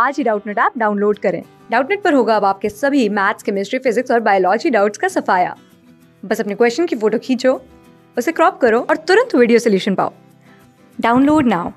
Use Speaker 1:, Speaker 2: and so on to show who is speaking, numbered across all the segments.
Speaker 1: आज ही Doubtnut app download करें डाउटनेट पर होगा अब आपके सभी मैथ्स केमिस्ट्री फिजिक्स और बायोलॉजी डाउट्स का सफाया बस अपने क्वेश्चन की फोटो खींचो उसे क्रॉप करो और तुरंत वीडियो सोल्यूशन पाओ डाउनलोड नाउ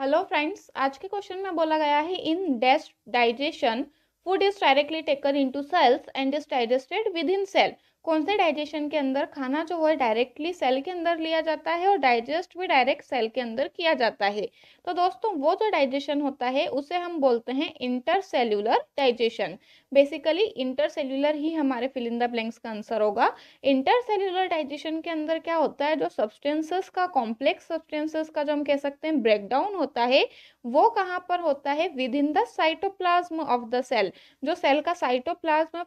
Speaker 2: हेलो फ्रेंड्स आज के क्वेश्चन में बोला गया है इन डेस्ट digestion food is directly taken into cells and is digested within cell कौन से डाइजेशन के अंदर खाना जो है डायरेक्टली सेल के अंदर लिया जाता है और डाइजेस्ट भी डायरेक्ट सेल के अंदर किया जाता है तो दोस्तों वो जो डाइजेशन होता है उसे हम बोलते हैं इंटरसेल्यूलर डाइजेशन बेसिकली इंटरसेल्यूलर ही हमारे फिलिंदा ब्लैंक्स का आंसर होगा इंटरसेल्युलर डाइजेशन के अंदर क्या होता है जो सब्सटेंसेस का कॉम्प्लेक्स सब्सटेंसेस का जो हम कह सकते हैं ब्रेकडाउन होता है वो कहाँ पर होता है within the cytoplasm of the cell जो सेल का साइटोप्लाज्म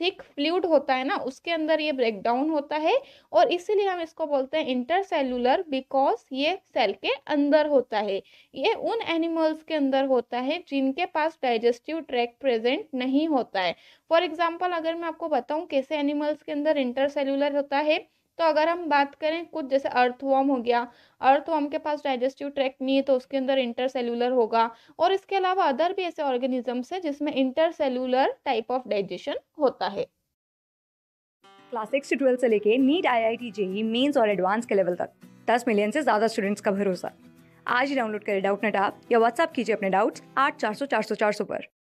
Speaker 2: थिक फ्लूड होता है ना उसके अंदर ये ब्रेक डाउन होता है और इसीलिए हम इसको बोलते हैं इंटरसेलुलर बिकॉज ये सेल के अंदर होता है ये उन एनिमल्स के अंदर होता है जिनके पास डाइजेस्टिव ट्रैक प्रेजेंट नहीं होता है फॉर एग्जाम्पल अगर मैं आपको बताऊँ कैसे एनिमल्स के अंदर इंटरसेलुलर होता है तो अगर हम बात करें कुछ जैसे अर्थवॉर्म हो गया अर्थवॉर्म के पास डाइजेस्टिव ट्रैक नहीं है तो उसके अंदर इंटरसेलुलर होगा और इसके अलावा अदर भी ऐसे ऑर्गेनिजम्स हैं जिसमें इंटरसेलुलर टाइप ऑफ डाइजेशन होता है
Speaker 1: क्लास सिक्स से ट्वेल्थ से लेके NEET I I T JEE Mains और एडवांस के लेवल तक दस मिलियन से ज़्यादा स्टूडेंट्स का भरोसा आज ही डाउनलोड करें डाउट नेट आप या व्हाट्सअप कीजिए अपने डाउट्स
Speaker 3: आठ चार सौ चार सौ चार सौ पर